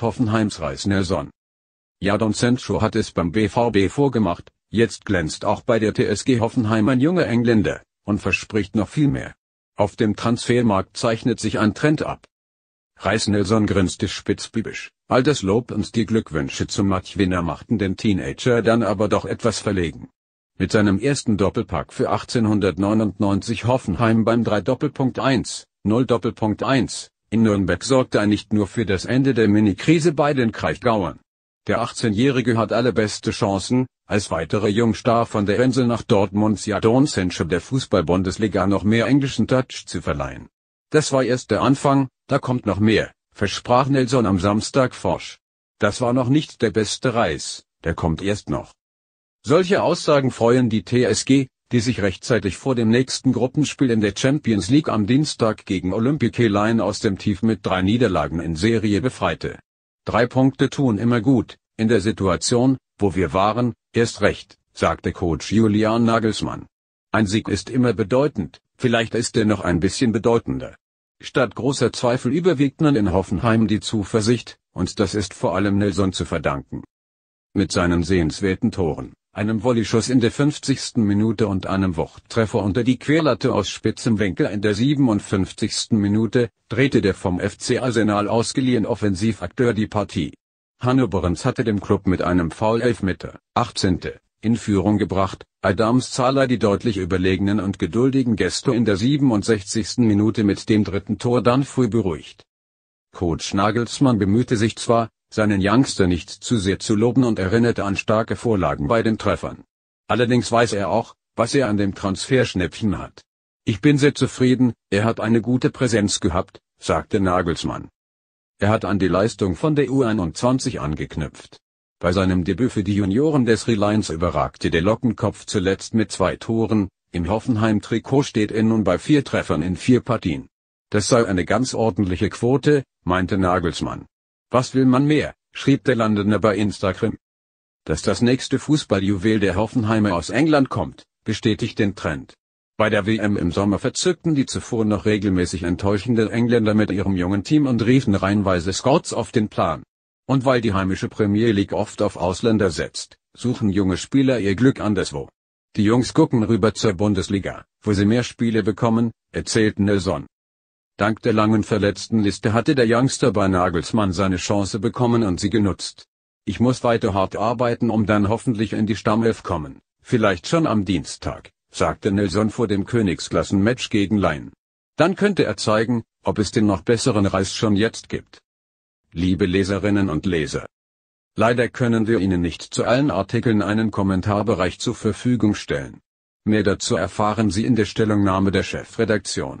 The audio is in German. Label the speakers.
Speaker 1: Hoffenheims Reisnerson. Jadon Sancho hat es beim BVB vorgemacht, jetzt glänzt auch bei der TSG Hoffenheim ein junger Engländer und verspricht noch viel mehr. Auf dem Transfermarkt zeichnet sich ein Trend ab. Reisnelson grinste spitzbübisch, all das Lob und die Glückwünsche zum Matchwinner machten den Teenager dann aber doch etwas verlegen. Mit seinem ersten Doppelpack für 1899 Hoffenheim beim 3 Doppelpunkt 1, 0 Doppelpunkt 1, in Nürnberg sorgte er nicht nur für das Ende der Mini-Krise bei den Kraichgauern. Der 18-Jährige hat allerbeste Chancen, als weiterer Jungstar von der Insel nach Dortmunds Jadonsenschip der Fußball-Bundesliga noch mehr englischen Touch zu verleihen. Das war erst der Anfang, da kommt noch mehr, versprach Nelson am Samstag forsch. Das war noch nicht der beste Reis, der kommt erst noch. Solche Aussagen freuen die TSG, die sich rechtzeitig vor dem nächsten Gruppenspiel in der Champions League am Dienstag gegen Olympique Lyon aus dem Tief mit drei Niederlagen in Serie befreite. Drei Punkte tun immer gut, in der Situation, wo wir waren, erst recht, sagte Coach Julian Nagelsmann. Ein Sieg ist immer bedeutend, vielleicht ist er noch ein bisschen bedeutender. Statt großer Zweifel überwiegt man in Hoffenheim die Zuversicht, und das ist vor allem Nelson zu verdanken. Mit seinen sehenswerten Toren einem Volleyschuss in der 50. Minute und einem Wuchttreffer unter die Querlatte aus spitzem Winkel in der 57. Minute, drehte der vom FC Arsenal ausgeliehen Offensivakteur die Partie. Hannoverens hatte dem Club mit einem Foul Elfmeter, 18. in Führung gebracht, Adams Zahler die deutlich überlegenen und geduldigen Gäste in der 67. Minute mit dem dritten Tor dann früh beruhigt. Coach Nagelsmann bemühte sich zwar, seinen Youngster nicht zu sehr zu loben und erinnerte an starke Vorlagen bei den Treffern. Allerdings weiß er auch, was er an dem Transferschnäppchen hat. Ich bin sehr zufrieden, er hat eine gute Präsenz gehabt, sagte Nagelsmann. Er hat an die Leistung von der U21 angeknüpft. Bei seinem Debüt für die Junioren des Reliance überragte der Lockenkopf zuletzt mit zwei Toren, im Hoffenheim-Trikot steht er nun bei vier Treffern in vier Partien. Das sei eine ganz ordentliche Quote, meinte Nagelsmann. Was will man mehr, schrieb der Landener bei Instagram. Dass das nächste Fußballjuwel der Hoffenheimer aus England kommt, bestätigt den Trend. Bei der WM im Sommer verzückten die zuvor noch regelmäßig enttäuschenden Engländer mit ihrem jungen Team und riefen reihenweise Scouts auf den Plan. Und weil die heimische Premier League oft auf Ausländer setzt, suchen junge Spieler ihr Glück anderswo. Die Jungs gucken rüber zur Bundesliga, wo sie mehr Spiele bekommen, erzählt Nelson. Dank der langen Verletztenliste hatte der Youngster bei Nagelsmann seine Chance bekommen und sie genutzt. Ich muss weiter hart arbeiten um dann hoffentlich in die Stammelf kommen, vielleicht schon am Dienstag, sagte Nelson vor dem Königsklassenmatch gegen Lein. Dann könnte er zeigen, ob es den noch besseren Reis schon jetzt gibt. Liebe Leserinnen und Leser. Leider können wir Ihnen nicht zu allen Artikeln einen Kommentarbereich zur Verfügung stellen. Mehr dazu erfahren Sie in der Stellungnahme der Chefredaktion.